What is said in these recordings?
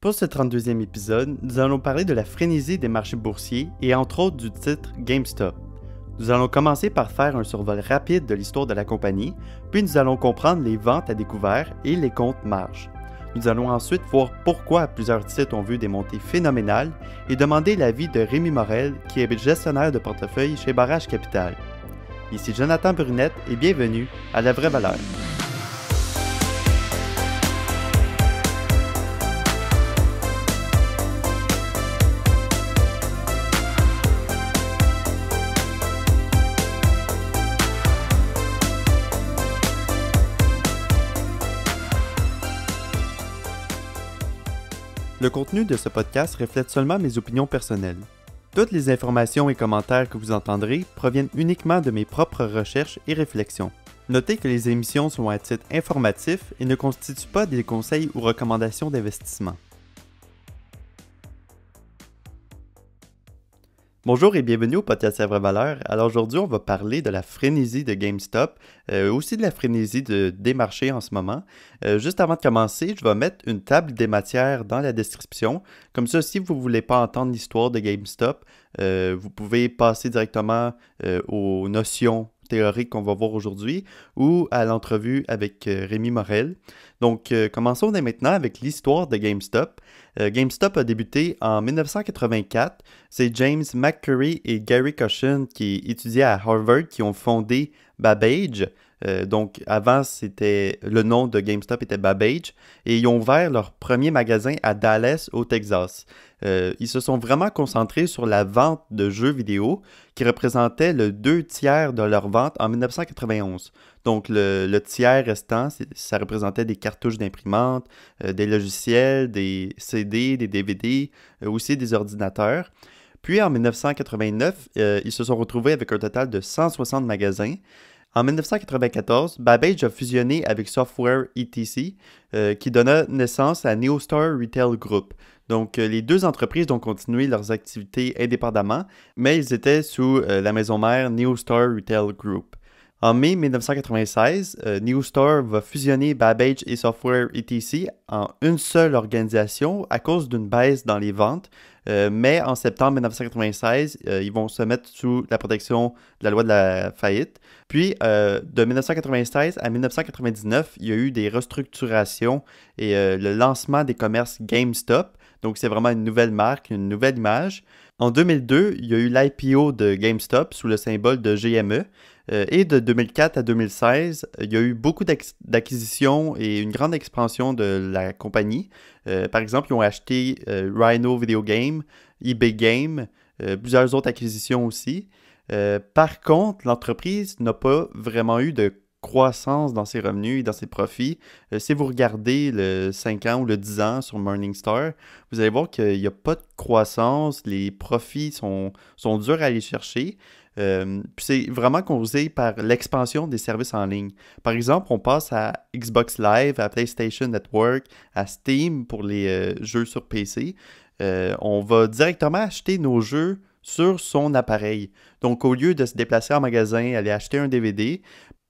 Pour ce 32e épisode, nous allons parler de la frénésie des marchés boursiers et entre autres du titre GameStop. Nous allons commencer par faire un survol rapide de l'histoire de la compagnie, puis nous allons comprendre les ventes à découvert et les comptes marges. Nous allons ensuite voir pourquoi plusieurs titres ont vu des montées phénoménales et demander l'avis de Rémi Morel, qui est gestionnaire de portefeuille chez Barrage Capital. Ici Jonathan Brunette et bienvenue à La Vraie Valeur. Le contenu de ce podcast reflète seulement mes opinions personnelles. Toutes les informations et commentaires que vous entendrez proviennent uniquement de mes propres recherches et réflexions. Notez que les émissions sont à titre informatif et ne constituent pas des conseils ou recommandations d'investissement. Bonjour et bienvenue au podcast Sèvres Valeur. Alors aujourd'hui, on va parler de la frénésie de GameStop, euh, aussi de la frénésie de, des marchés en ce moment. Euh, juste avant de commencer, je vais mettre une table des matières dans la description. Comme ça, si vous ne voulez pas entendre l'histoire de GameStop, euh, vous pouvez passer directement aux notions théoriques qu'on va voir aujourd'hui ou à l'entrevue avec Rémi Morel. Donc, commençons dès maintenant avec l'histoire de GameStop. Euh, GameStop a débuté en 1984. C'est James McCurry et Gary Cushion qui étudiaient à Harvard qui ont fondé Babbage. Euh, donc avant, c'était le nom de GameStop était Babbage et ils ont ouvert leur premier magasin à Dallas au Texas. Euh, ils se sont vraiment concentrés sur la vente de jeux vidéo qui représentait le deux tiers de leur vente en 1991. Donc, le, tiers restant, ça représentait des cartouches d'imprimantes, euh, des logiciels, des CD, des DVD, euh, aussi des ordinateurs. Puis, en 1989, euh, ils se sont retrouvés avec un total de 160 magasins. En 1994, Babbage a fusionné avec Software ETC, qui donna naissance à Neostar Retail Group. Donc, les deux entreprises ont continué leurs activités indépendamment, mais ils étaient sous la maison mère Neostar Retail Group. En mai 1996, New Store va fusionner Babbage et Software ETC en une seule organisation à cause d'une baisse dans les ventes. Euh, mais en septembre 1996, euh, ils vont se mettre sous la protection de la loi de la faillite. Puis, euh, de 1996 à 1999, il y a eu des restructurations et le lancement des commerces GameStop. Donc, c'est vraiment une nouvelle marque, une nouvelle image. En 2002, il y a eu l'IPO de GameStop sous le symbole de GME. Euh, et de 2004 à 2016, il y a eu beaucoup d'acquisitions et une grande expansion de la compagnie. Euh, par exemple, ils ont acheté euh, Rhino Video Game, eBay Game, plusieurs autres acquisitions aussi. par contre, l'entreprise n'a pas vraiment eu de croissance dans ses revenus et dans ses profits. si vous regardez le 5 ans ou le 10 ans sur Morningstar, vous allez voir qu'il n'y a pas de croissance, les profits sont durs à aller chercher. Euh, c'est vraiment causé par l'expansion des services en ligne. Par exemple, on passe à Xbox Live, à PlayStation Network, à Steam pour les euh, jeux sur PC. Euh, on va directement acheter nos jeux sur son appareil. Donc, au lieu de se déplacer en magasin, aller acheter un DVD,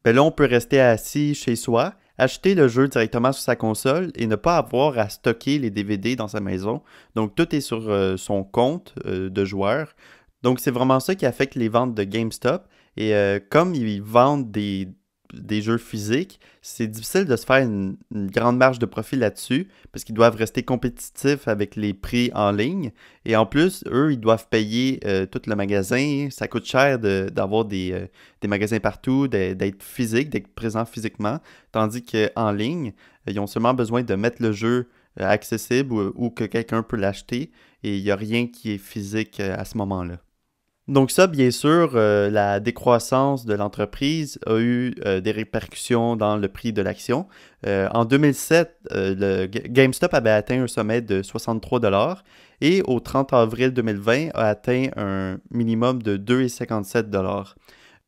ben là, on peut rester assis chez soi, acheter le jeu directement sur sa console et ne pas avoir à stocker les DVD dans sa maison. Donc, tout est sur son compte de joueur. Donc, c'est vraiment ça qui affecte les ventes de GameStop. Et euh, comme ils vendent des, jeux physiques, c'est difficile de se faire une, grande marge de profit là-dessus parce qu'ils doivent rester compétitifs avec les prix en ligne. Et en plus, eux, ils doivent payer euh, tout le magasin. Ça coûte cher d'avoir euh, des, magasins partout, d'être physique, d'être présent physiquement. Tandis qu'en ligne, ils ont seulement besoin de mettre le jeu accessible ou, ou que quelqu'un peut l'acheter et il n'y a rien qui est physique à ce moment-là. Donc ça, bien sûr, euh, la décroissance de l'entreprise a eu euh, des répercussions dans le prix de l'action. Euh, en 2007, le GameStop avait atteint un sommet de 63 dollars et au 30 avril 2020 a atteint un minimum de 2,57 dollars.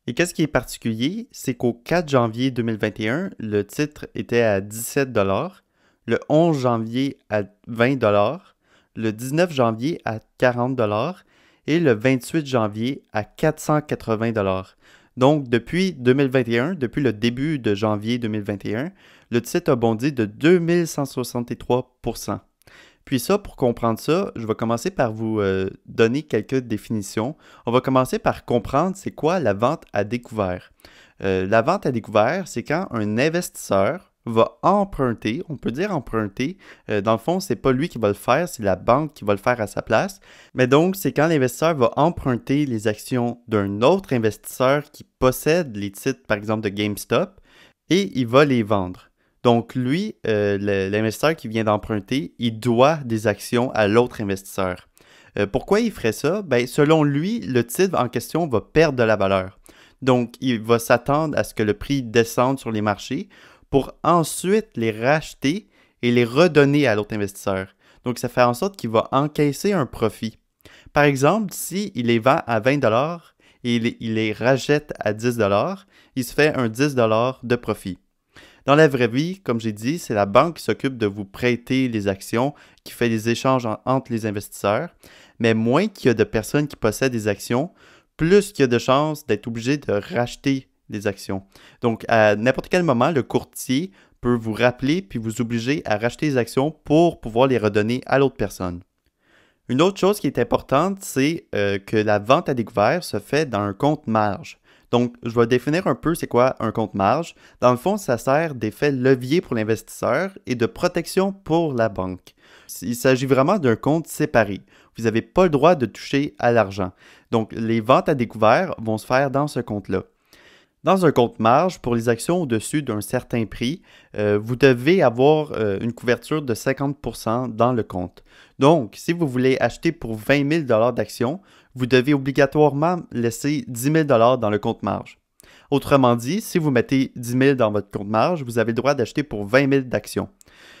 Et qu'est-ce qui est particulier, c'est qu'au 4 janvier 2021, le titre était à 17 dollars, le 11 janvier à 20 dollars, le 19 janvier à 40 dollars et le 28 janvier à 480 Donc, depuis 2021, depuis le début de janvier 2021, le titre a bondi de 2163 puis ça, pour comprendre ça, je vais commencer par vous euh, donner quelques définitions. On va commencer par comprendre c'est quoi la vente à découvert. Euh, la vente à découvert, c'est quand un investisseur va emprunter, on peut dire emprunter, euh, dans le fond, c'est pas lui qui va le faire, c'est la banque qui va le faire à sa place. Mais donc, c'est quand l'investisseur va emprunter les actions d'un autre investisseur qui possède les titres, par exemple, de GameStop, et il va les vendre. Donc, lui, euh, l'investisseur qui vient d'emprunter, il doit des actions à l'autre investisseur. Euh, pourquoi il ferait ça? Ben, selon lui, le titre en question va perdre de la valeur. Donc, il va s'attendre à ce que le prix descende sur les marchés pour ensuite les racheter et les redonner à l'autre investisseur. Donc, ça fait en sorte qu'il va encaisser un profit. Par exemple, s'il il les vend à 20 dollars et il, les rachète à 10 dollars, il se fait un 10 dollars de profit. Dans la vraie vie, comme j'ai dit, c'est la banque qui s'occupe de vous prêter les actions, qui fait les échanges entre les investisseurs. Mais moins qu'il y a de personnes qui possèdent des actions, plus qu'il y a de chances d'être obligé de racheter des actions. Donc, à n'importe quel moment, le courtier peut vous rappeler puis vous obliger à racheter les actions pour pouvoir les redonner à l'autre personne. Une autre chose qui est importante, c'est euh, que la vente à découvert se fait dans un compte marge. Donc, je vais définir un peu c'est quoi un compte marge. Dans le fond, ça sert d'effet levier pour l'investisseur et de protection pour la banque. Il s'agit vraiment d'un compte séparé. Vous n'avez pas le droit de toucher à l'argent. Donc, les ventes à découvert vont se faire dans ce compte-là. Dans un compte marge, pour les actions au-dessus d'un certain prix, euh, vous devez avoir euh, une couverture de 50% dans le compte. Donc, si vous voulez acheter pour 20 000 d'actions, vous devez obligatoirement laisser 10 000 dans le compte marge. Autrement dit, si vous mettez 10 000 dans votre compte marge, vous avez le droit d'acheter pour 20 000 d'actions.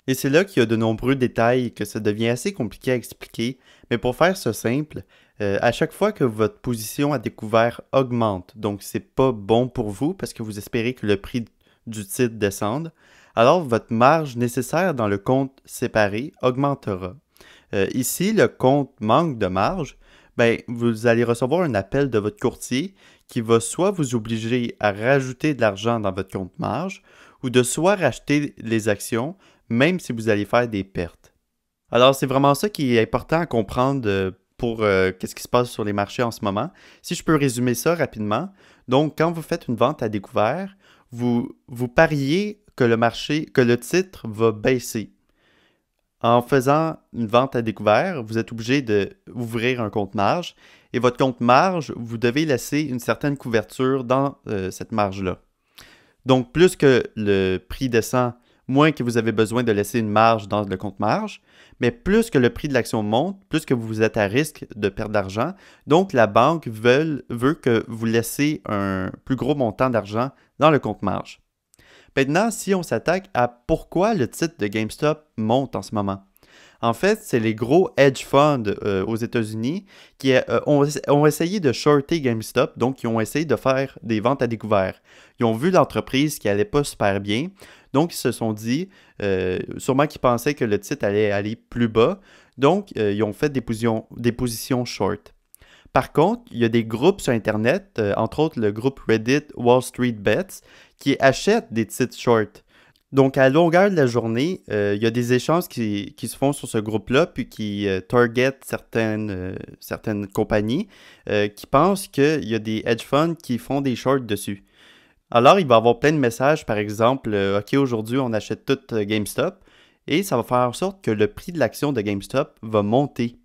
Et c'est là qu'il y a de nombreux détails que ça devient assez compliqué à expliquer, mais pour faire ce simple, euh, à chaque fois que votre position à découvert augmente, donc c'est pas bon pour vous parce que vous espérez que le prix du titre descende, alors votre marge nécessaire dans le compte séparé augmentera. Euh, ici, le compte manque de marge, ben, vous allez recevoir un appel de votre courtier qui va soit vous obliger à rajouter de l'argent dans votre compte marge ou de soit racheter les actions, même si vous allez faire des pertes. Alors, c'est vraiment ça qui est important à comprendre euh, pour euh, qu'est-ce qui se passe sur les marchés en ce moment. Si je peux résumer ça rapidement, donc quand vous faites une vente à découvert, vous, vous pariez que le marché, que le titre va baisser. En faisant une vente à découvert, vous êtes obligé d'ouvrir un compte marge et votre compte marge, vous devez laisser une certaine couverture dans euh, cette marge-là. Donc, plus que le prix descend, moins que vous avez besoin de laisser une marge dans le compte marge, mais plus que le prix de l'action monte, plus que vous êtes à risque de perdre d'argent. Donc, la banque veut, que vous laissiez un plus gros montant d'argent dans le compte marge. Maintenant, si on s'attaque à pourquoi le titre de GameStop monte en ce moment. En fait, c'est les gros hedge funds euh, aux États-Unis qui euh, ont, essayé de shorter GameStop, donc ils ont essayé de faire des ventes à découvert. Ils ont vu l'entreprise qui n'allait pas super bien, donc ils se sont dit, euh, sûrement qu'ils pensaient que le titre allait aller plus bas, donc ils ont fait des positions, short. Par contre, il y a des groupes sur Internet, entre autres le groupe Reddit Wall Street Bets, qui achètent des titres short. Donc, à longueur de la journée, euh, il y a des échanges qui, se font sur ce groupe-là, puis qui euh, targetent target certaines, euh, certaines compagnies qui pensent qu'il y a des hedge funds qui font des shorts dessus. Alors, il va y avoir plein de messages, par exemple, OK, aujourd'hui, on achète tout GameStop, et ça va faire en sorte que le prix de l'action de GameStop va monter.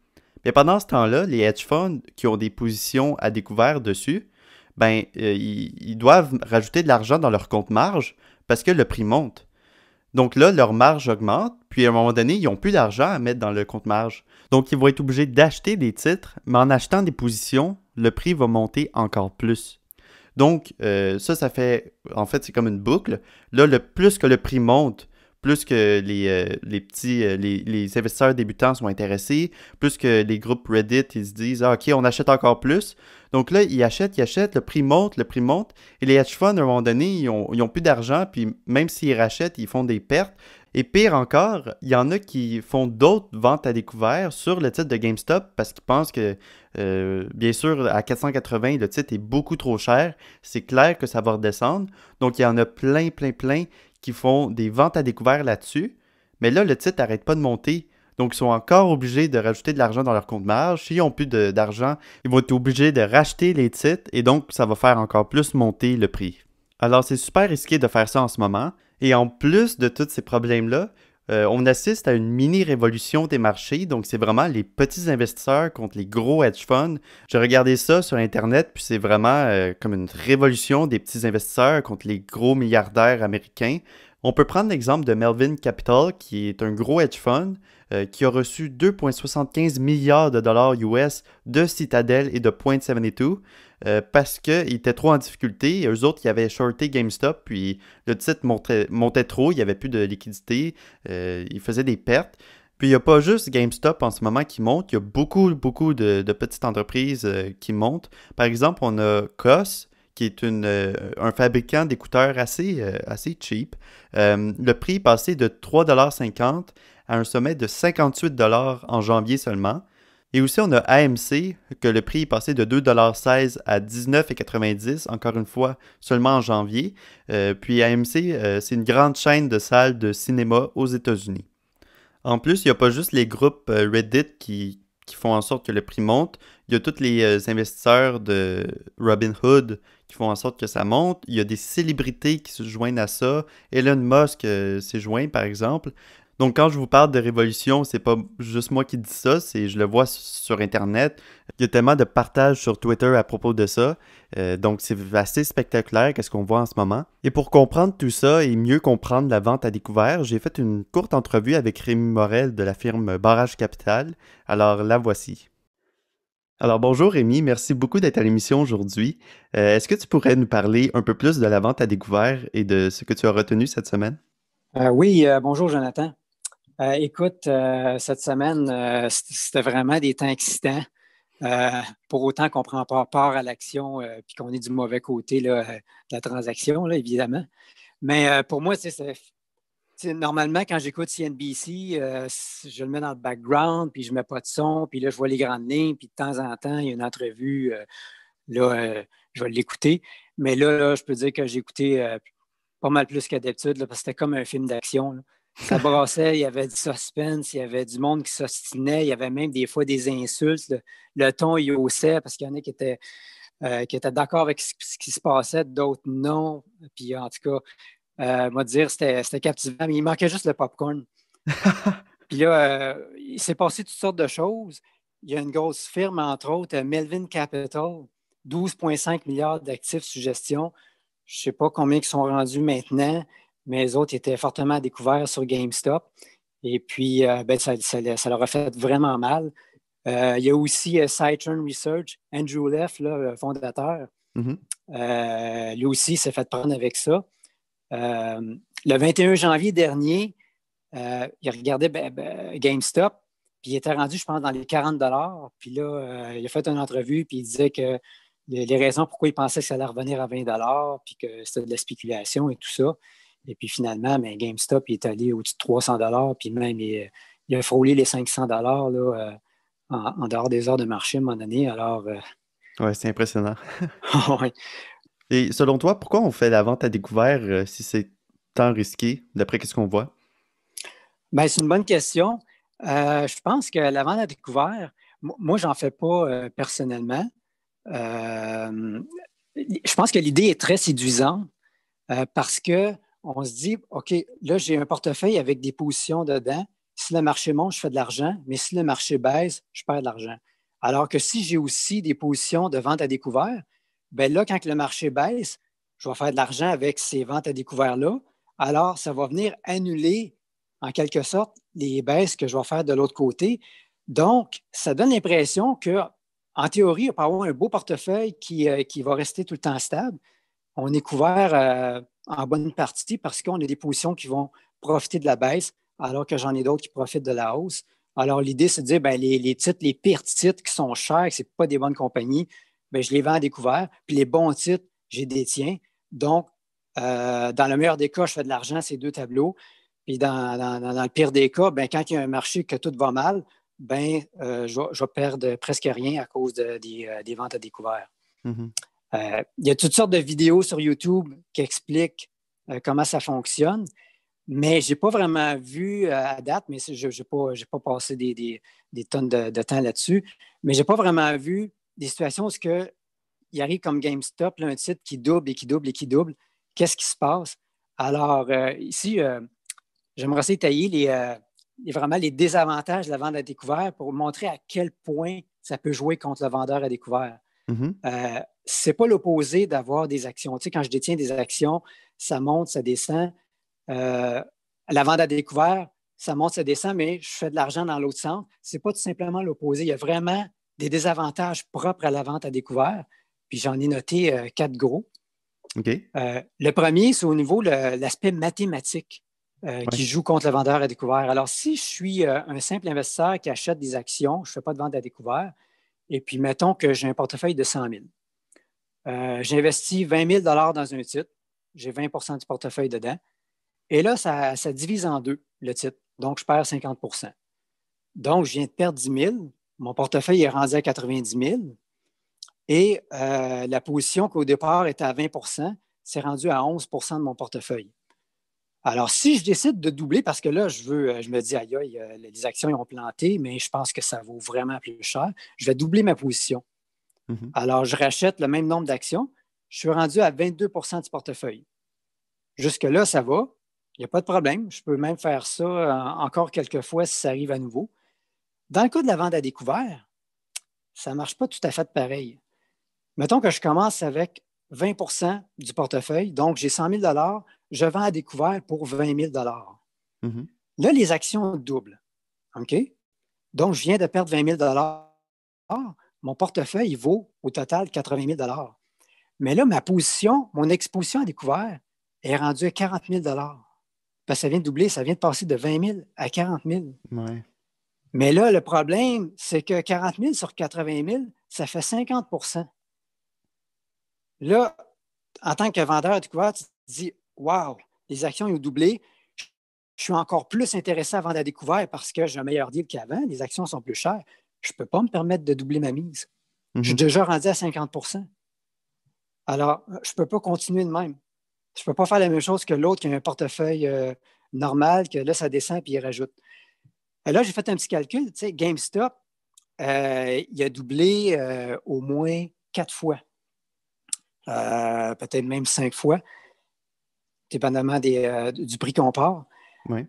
Mais pendant ce temps-là, les hedge funds qui ont des positions à découvert dessus, ben, ils doivent rajouter de l'argent dans leur compte marge parce que le prix monte. Donc là, leur marge augmente, puis à un moment donné, ils n'ont plus d'argent à mettre dans le compte marge. Donc ils vont être obligés d'acheter des titres, mais en achetant des positions, le prix va monter encore plus. Donc euh, ça, ça fait, en fait, c'est comme une boucle. Là, le plus que le prix monte, plus que les, euh, petits euh, les, les, investisseurs débutants sont intéressés, plus que les groupes Reddit, ils se disent ah, OK, on achète encore plus. Donc là, ils achètent, ils achètent, le prix monte, le prix monte, et les hedge funds, à un moment donné, ils n'ont ont plus d'argent, puis même s'ils rachètent, ils font des pertes. Et pire encore, il y en a qui font d'autres ventes à découvert sur le titre de GameStop parce qu'ils pensent que, euh, bien sûr, à 480, le titre est beaucoup trop cher. C'est clair que ça va redescendre. Donc, il y en a plein, plein, plein qui font des ventes à découvert là-dessus. Mais là, le titre n'arrête pas de monter. Donc, ils sont encore obligés de rajouter de l'argent dans leur compte marge. S'ils n'ont plus d'argent, ils vont être obligés de racheter les titres et donc ça va faire encore plus monter le prix. Alors, c'est super risqué de faire ça en ce moment. Et en plus de tous ces problèmes-là, euh, on assiste à une mini-révolution des marchés, donc c'est vraiment les petits investisseurs contre les gros hedge funds. J'ai regardé ça sur Internet, puis c'est vraiment euh, comme une révolution des petits investisseurs contre les gros milliardaires américains. On peut prendre l'exemple de Melvin Capital, qui est un gros hedge fund euh, qui a reçu 2,75 milliards de dollars US de Citadel et de Point 72. Euh, parce qu'ils étaient trop en difficulté. Eux autres, ils avaient shorté GameStop, puis le titre montait, trop, il n'y avait plus de liquidité, euh, ils faisaient des pertes. Puis il n'y a pas juste GameStop en ce moment qui monte, il y a beaucoup, beaucoup de, petites entreprises euh, qui montent. Par exemple, on a COS, qui est un fabricant d'écouteurs assez, assez cheap. le prix est passé de 3,50$ à un sommet de 58$ en janvier seulement. Et aussi, on a AMC, que le prix est passé de 2,16$ à 19,90$, encore une fois, seulement en janvier. Euh, puis AMC, euh, c'est une grande chaîne de salles de cinéma aux États-Unis. En plus, il n'y a pas juste les groupes euh, Reddit qui, font en sorte que le prix monte. Il y a tous les investisseurs de Robinhood qui font en sorte que ça monte. Il y a des célébrités qui se joignent à ça. Elon Musk s'est joint, par exemple. Donc quand je vous parle de révolution, c'est pas juste moi qui dis ça, c'est je le vois sur internet. Il y a tellement de partages sur Twitter à propos de ça. Euh, donc c'est assez spectaculaire qu'est-ce qu'on voit en ce moment. Et pour comprendre tout ça et mieux comprendre la vente à découvert, j'ai fait une courte entrevue avec Rémi Morel de la firme Barrage Capital. Alors la voici. Alors bonjour Rémi, merci beaucoup d'être à l'émission aujourd'hui. Euh, est-ce que tu pourrais nous parler un peu plus de la vente à découvert et de ce que tu as retenu cette semaine? Euh, oui, bonjour Jonathan. Euh, écoute, euh, cette semaine, euh, c'était vraiment des temps excitants. pour autant qu'on ne prend pas part à l'action et qu'on est du mauvais côté de la transaction, évidemment. Mais pour moi, c'est normalement, quand j'écoute CNBC, je le mets dans le background, puis je ne mets pas de son, puis là, je vois les grandes lignes, puis de temps en temps, il y a une entrevue, là, je vais l'écouter. Mais là, là, je peux dire que j'ai écouté pas mal plus qu'à d'habitude, parce que c'était comme un film d'action. Ça brassait, il y avait du suspense, il y avait du monde qui s'ostinait, il y avait même des fois des insultes. Le, ton, il haussait parce qu'il y en a qui étaient, euh, étaient d'accord avec ce, qui se passait, d'autres non. Puis en tout cas, euh, moi, dire, c'était captivant, mais il manquait juste le popcorn. Puis là, euh, il s'est passé toutes sortes de choses. Il y a une grosse firme, entre autres, Melvin Capital, 12,5 milliards d'actifs suggestions. Je ne sais pas combien ils sont rendus maintenant mais les autres étaient fortement découverts sur GameStop. Et puis, euh, ben, ça, leur a fait vraiment mal. Euh, il y a aussi euh, Citron Research, Andrew Leff, le fondateur. Mm-hmm. lui aussi s'est fait prendre avec ça. le 21 janvier dernier, il regardait ben, ben, GameStop, puis il était rendu, je pense, dans les 40 Puis là, il a fait une entrevue, puis il disait que les, raisons pourquoi il pensait que ça allait revenir à 20 puis que c'était de la spéculation et tout ça. Et puis finalement, mais ben, GameStop est allé au-dessus de 300 puis même il, a frôlé les 500 euh, en, dehors des heures de marché à un moment donné. Alors. Euh, c'est impressionnant. Ah Et selon toi, pourquoi on fait la vente à découvert euh, si c'est tant risqué, d'après qu'est-ce qu'on voit? Ben, c'est une bonne question. je pense que la vente à découvert, moi, j'en fais pas personnellement. je pense que l'idée est très séduisante parce que on se dit, OK, là, j'ai un portefeuille avec des positions dedans. Si le marché monte, je fais de l'argent, mais si le marché baisse, je perds de l'argent. Alors que si j'ai aussi des positions de vente à découvert, bien là, quand le marché baisse, je vais faire de l'argent avec ces ventes à découvert-là. Alors, ça va venir annuler, en quelque sorte, les baisses que je vais faire de l'autre côté. Donc, ça donne l'impression que, en théorie, on peut avoir un beau portefeuille qui, euh, va rester tout le temps stable. On est couvert euh, en bonne partie parce qu'on a des positions qui vont profiter de la baisse, alors que j'en ai d'autres qui profitent de la hausse. Alors, l'idée, c'est de dire, ben, les, titres, les pires titres qui sont chers, ce pas des bonnes compagnies, bien, je les vends à découvert. Puis les bons titres, j'ai des tiens. Donc, euh, dans le meilleur des cas, je fais de l'argent, ces deux tableaux. Puis dans, le pire des cas, bien, quand il y a un marché que tout va mal, ben, euh, je, vais, perdre presque rien à cause de, des, euh, ventes à découvert. Mm-hmm il euh, y a toutes sortes de vidéos sur YouTube qui expliquent euh, comment ça fonctionne, mais je n'ai pas vraiment vu euh, à date, mais je n'ai pas, pas, passé des, tonnes de, temps là-dessus, mais je n'ai pas vraiment vu des situations où il arrive comme GameStop, un titre qui double et qui double et qui double. Qu'est-ce qui se passe? Alors, ici, j'aimerais essayer de tailler les, vraiment les désavantages de la vente à découvert pour montrer à quel point ça peut jouer contre le vendeur à découvert. Mm-hmm n'est pas l'opposé d'avoir des actions. Tu quand je détiens des actions, ça monte, ça descend. Euh, la vente à découvert, ça monte, ça descend, mais je fais de l'argent dans l'autre sens. C'est pas tout simplement l'opposé. Il y a vraiment des désavantages propres à la vente à découvert. Puis j'en ai noté euh, quatre gros. Euh, le premier, c'est au niveau de l'aspect mathématique qui joue contre le vendeur à découvert. Alors, si je suis un simple investisseur qui achète des actions, je ne fais pas de vente à découvert, et puis mettons que j'ai un portefeuille de 100 000. J'investis 20 000 dans un titre. J'ai 20 du portefeuille dedans. Et là, ça, divise en deux le titre. Donc, je perds 50 Donc, je viens de perdre 10 000. Mon portefeuille est rendu à 90 000. Et euh, la position qui, au départ était à 20 s'est rendue à 11 de mon portefeuille. Alors, si je décide de doubler, parce que là, je veux, euh, je me dis, aïe, aïe, euh, les actions ont planté, mais je pense que ça vaut vraiment plus cher, je vais doubler ma position. Mm-hmm. Alors, je rachète le même nombre d'actions. Je suis rendu à 22 du portefeuille. Jusque-là, ça va. Il n'y a pas de problème. Je peux même faire ça euh, encore quelques fois si ça arrive à nouveau. Dans le cas de la vente à découvert, ça ne marche pas tout à fait pareil. Mettons que je commence avec 20 du portefeuille, donc j'ai 100 000 je vends à découvert pour 20 000 mm-hmm. Là, les actions doublent. OK? Donc, je viens de perdre 20 000 mon portefeuille vaut au total 80 000 Mais là, ma position, mon exposition à découvert est rendue à 40 000 parce ça vient de doubler, ça vient de passer de 20 000 à 40 000. Mais là, le problème, c'est que 40 000 sur 80 000, ça fait 50 Là, en tant que vendeur à découvert, tu te dis Waouh, les actions ont doublé. Je suis encore plus intéressé à vendre à découvert parce que j'ai un meilleur deal qu'avant, les actions sont plus chères je ne peux pas me permettre de doubler ma mise. Je suis mhm. déjà rendu à 50 Alors, je ne peux pas continuer de même. Je ne peux pas faire la même chose que l'autre qui a un portefeuille euh, normal, que là, ça descend et il rajoute. Et euh, là, j'ai fait un petit calcul. GameStop, euh, il a doublé au moins quatre fois, peut-être même cinq fois, dépendamment du prix qu'on part.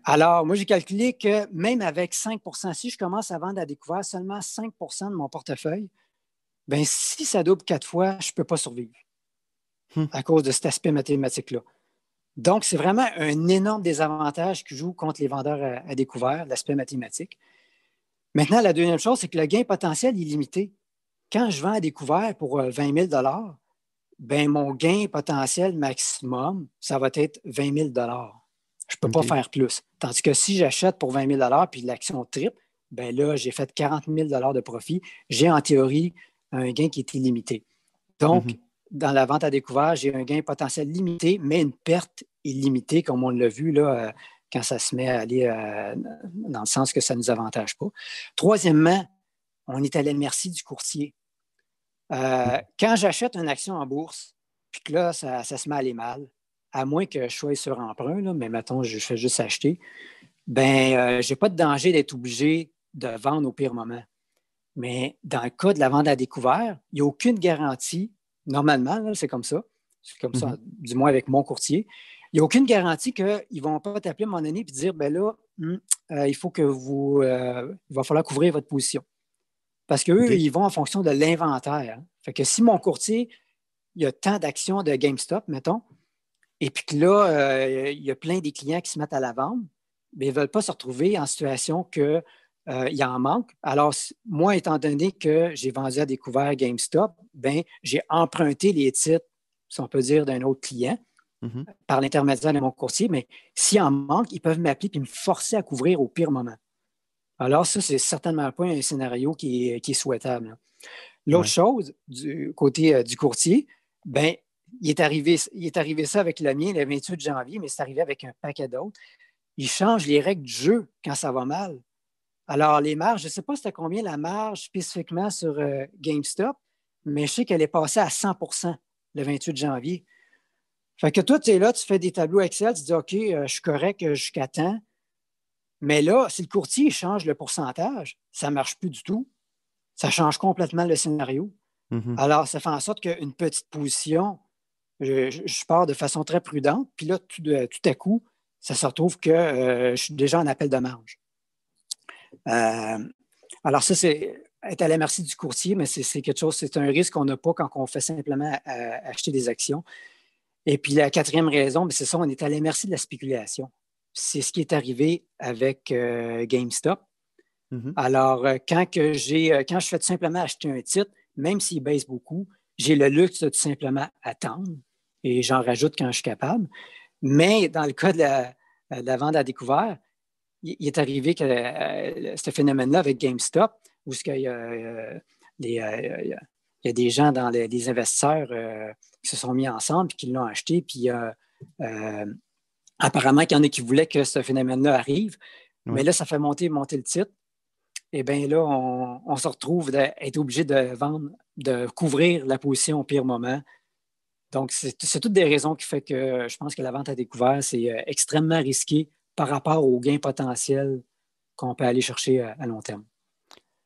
Alors, moi, j'ai calculé que même avec 5 si je commence à vendre à découvert seulement 5 de mon portefeuille, bien, si ça double quatre fois, je ne peux pas survivre hmm. à cause de cet aspect mathématique-là. Donc, c'est vraiment un énorme désavantage qui joue contre les vendeurs à, découvert, l'aspect mathématique. Maintenant, la deuxième chose, c'est que le gain potentiel est limité. Quand je vends à découvert pour 20 euh, 000 ben, mon gain potentiel maximum, ça va être 20 000 je ne peux pas faire plus. Tandis que si j'achète pour 20 000 puis l'action triple, ben là, j'ai fait 40 000 de profit. J'ai en théorie un gain qui est illimité. Donc, mhm. dans la vente à découvert, j'ai un gain potentiel limité, mais une perte illimitée, comme on l'a vu là, euh, quand ça se met à aller euh, dans le sens que ça ne nous avantage pas. Troisièmement, on est à la merci du courtier. Euh, mhm. quand j'achète une action en bourse, puis que là, ça se met à aller mal, à moins que je sois sur emprunt, mais mettons, je fais juste acheter, ben, euh, je n'ai pas de danger d'être obligé de vendre au pire moment. Mais dans le cas de la vente à découvert, il n'y a aucune garantie. Normalement, c'est comme ça. C'est comme ça, mm-hmm. du moins avec mon courtier. Il n'y a aucune garantie qu'ils ne vont pas t'appeler à un moment donné et dire ben là, hum, euh, il faut que vous. Euh, il va falloir couvrir votre position. Parce qu'eux, ils vont en fonction de l'inventaire. Fait que si mon courtier, il y a tant d'actions de GameStop, mettons, et puis que là, euh, il y a plein des clients qui se mettent à la vente, mais ils ne veulent pas se retrouver en situation qu'il euh, y en manque. Alors, moi, étant donné que j'ai vendu à découvert GameStop, ben, j'ai emprunté les titres, si on peut dire, d'un autre client mm-hmm. par l'intermédiaire de mon courtier, mais s'il en manque, ils peuvent m'appeler et me forcer à couvrir au pire moment. Alors, ça, c'est certainement pas un scénario qui est, souhaitable. L'autre chose, du côté euh, du courtier, ben, il est, arrivé, il est arrivé ça avec le mien le 28 janvier, mais c'est arrivé avec un paquet d'autres. Ils changent les règles du jeu quand ça va mal. Alors, les marges, je ne sais pas c'était combien la marge spécifiquement sur euh, GameStop, mais je sais qu'elle est passée à 100 le 28 janvier. Fait que toi, tu es là, tu fais des tableaux Excel, tu dis OK, euh, je suis correct euh, jusqu'à temps. Mais là, si le courtier change le pourcentage, ça ne marche plus du tout. Ça change complètement le scénario. Mm-hmm. Alors, ça fait en sorte qu'une petite position, je, pars de façon très prudente, puis là, tout, à coup, ça se retrouve que euh, je suis déjà en appel de marge. Euh, alors, ça, c'est être à la merci du courtier, mais c'est quelque chose, c'est un risque qu'on n'a pas quand on fait simplement euh, acheter des actions. Et puis la quatrième raison, ben, c'est ça, on est à la merci de la spéculation. C'est ce qui est arrivé avec GameStop. Mm-hmm. Alors, quand, que quand je fais tout simplement acheter un titre, même s'il baisse beaucoup, j'ai le luxe de tout simplement attendre et j'en rajoute quand je suis capable. Mais dans le cas de la, vente à découvert, il, est arrivé que euh, ce phénomène-là avec GameStop, où ce qu'il y a, euh, des, euh, il y a des gens dans les, des investisseurs qui se sont mis ensemble et qui l'ont acheté, puis apparemment qu'il y en a qui voulaient que ce phénomène-là arrive. Mais là, ça fait monter, monter le titre. Et eh bien là, on, se retrouve d'être obligé de vendre, de couvrir la position au pire moment donc, c'est toutes des raisons qui font que euh, je pense que la vente à découvert, c'est euh, extrêmement risqué par rapport aux gains potentiels qu'on peut aller chercher euh, à, long terme.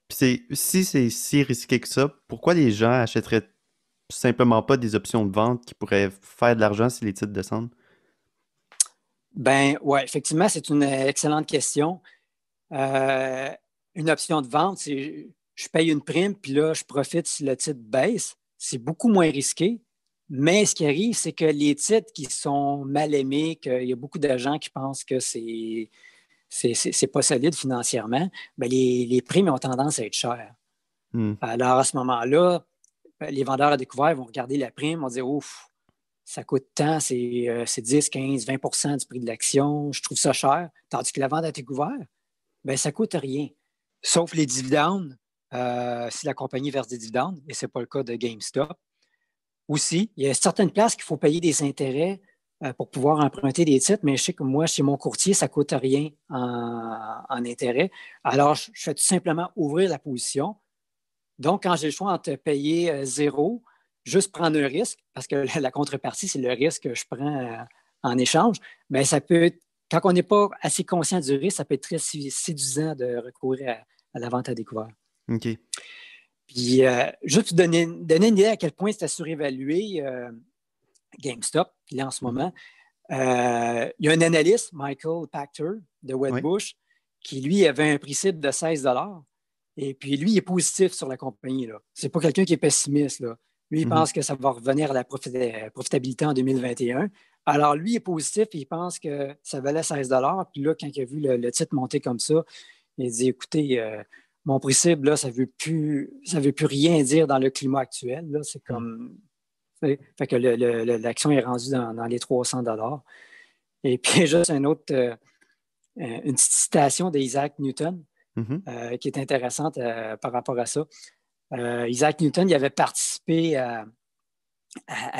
Puis si c'est si risqué que ça, pourquoi les gens achèteraient simplement pas des options de vente qui pourraient faire de l'argent si les titres descendent? Ben ouais, effectivement, c'est une excellente question. une option de vente, c'est je paye une prime, puis là, je profite si le titre baisse. C'est beaucoup moins risqué mais ce qui arrive, c'est que les titres qui sont mal aimés, qu'il y a beaucoup d'agents qui pensent que c'est c'est pas solide financièrement, ben les, primes ont tendance à être chères. Hmm. Alors, à ce moment-là, les vendeurs à découvert vont regarder la prime, vont dire Ouf, ça coûte tant, c'est 10, 15, 20 du prix de l'action, je trouve ça cher. Tandis que la vente à découvert, bien, ça coûte rien. Sauf les dividendes, euh, si la compagnie verse des dividendes, et ce n'est pas le cas de GameStop, aussi. Il y a certaines places qu'il faut payer des intérêts euh, pour pouvoir emprunter des titres, mais je sais que moi, chez mon courtier, ça ne coûte rien en, intérêt. Alors, je, fais tout simplement ouvrir la position. Donc, quand j'ai le choix entre payer euh, zéro, juste prendre un risque, parce que la, contrepartie, c'est le risque que je prends euh, en échange, mais ben, ça peut être, quand on n'est pas assez conscient du risque, ça peut être très séduisant de recourir à la vente à découvert. OK. Puis, euh, juste pour donner, donner, une idée à quel point c'était surévalué, euh, GameStop, il est en ce mhm. moment, euh, il y a un analyste, Michael Pactor de Wedbush, qui lui avait un prix cible de 16 Et puis, lui, il est positif sur la compagnie. Ce n'est pas quelqu'un qui est pessimiste. Là. Lui, il mhm. pense que ça va revenir à la profitabilité en 2021. Alors, lui, il est positif, il pense que ça valait 16 Puis là, quand il a vu le, titre monter comme ça, il dit écoutez, mon principe, là, ça ne veut, plus, ça veut plus rien dire dans le climat actuel. C'est comme. Mm. Fait, que l'action est rendue dans, les 300 Et puis, juste un autre, euh, euh, une petite citation d'Isaac Newton mm-hmm. euh, qui est intéressante par rapport à ça. Isaac Newton, il avait participé à,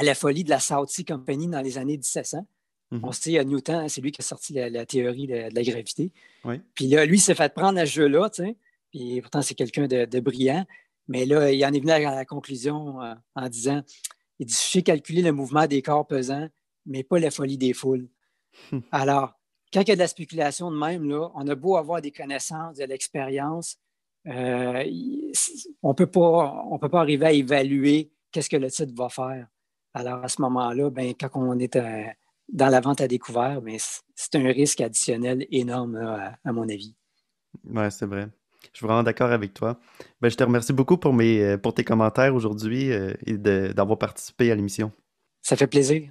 la folie de la South Company dans les années 1700. Mm-hmm. On sait, dit, Newton, c'est lui qui a sorti la, théorie de, la gravité. Puis là, lui, il s'est fait prendre à ce jeu-là, tu sais. Et pourtant, c'est quelqu'un de, brillant. Mais là, il en est venu à la conclusion euh, en disant il suffit de calculer le mouvement des corps pesants, mais pas la folie des foules. Hmm. Alors, quand il y a de la spéculation de même, on a beau avoir des connaissances, de l'expérience, euh, on ne peut pas arriver à évaluer qu'est-ce que le titre va faire. Alors, à ce moment-là, ben, quand on est euh, dans la vente à découvert, ben, c'est un risque additionnel énorme, à, à, mon avis. Oui, c'est vrai. Je suis vraiment d'accord avec toi. Ben, je te remercie beaucoup pour, euh, tes commentaires aujourd'hui euh, et d'avoir participé à l'émission. Ça fait plaisir.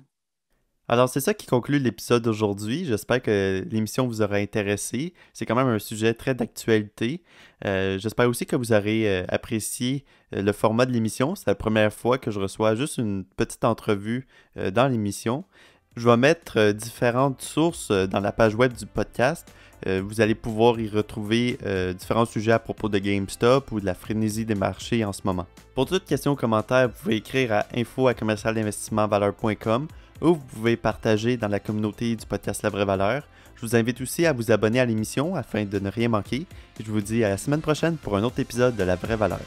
Alors, c'est ça qui conclut l'épisode d'aujourd'hui. J'espère que l'émission vous aura intéressé. C'est quand même un sujet très d'actualité. Euh, j'espère aussi que vous aurez apprécié le format de l'émission. C'est la première fois que je reçois juste une petite entrevue dans l'émission. Je vais mettre euh, différentes sources euh, dans la page web du podcast. Euh, vous allez pouvoir y retrouver différents sujets à propos de GameStop ou de la frénésie des marchés en ce moment. Pour toute question ou commentaire, vous pouvez écrire à info à ou vous pouvez partager dans la communauté du podcast La Vraie Valeur. Je vous invite aussi à vous abonner à l'émission afin de ne rien manquer. Je vous dis à la semaine prochaine pour un autre épisode de La Vraie Valeur.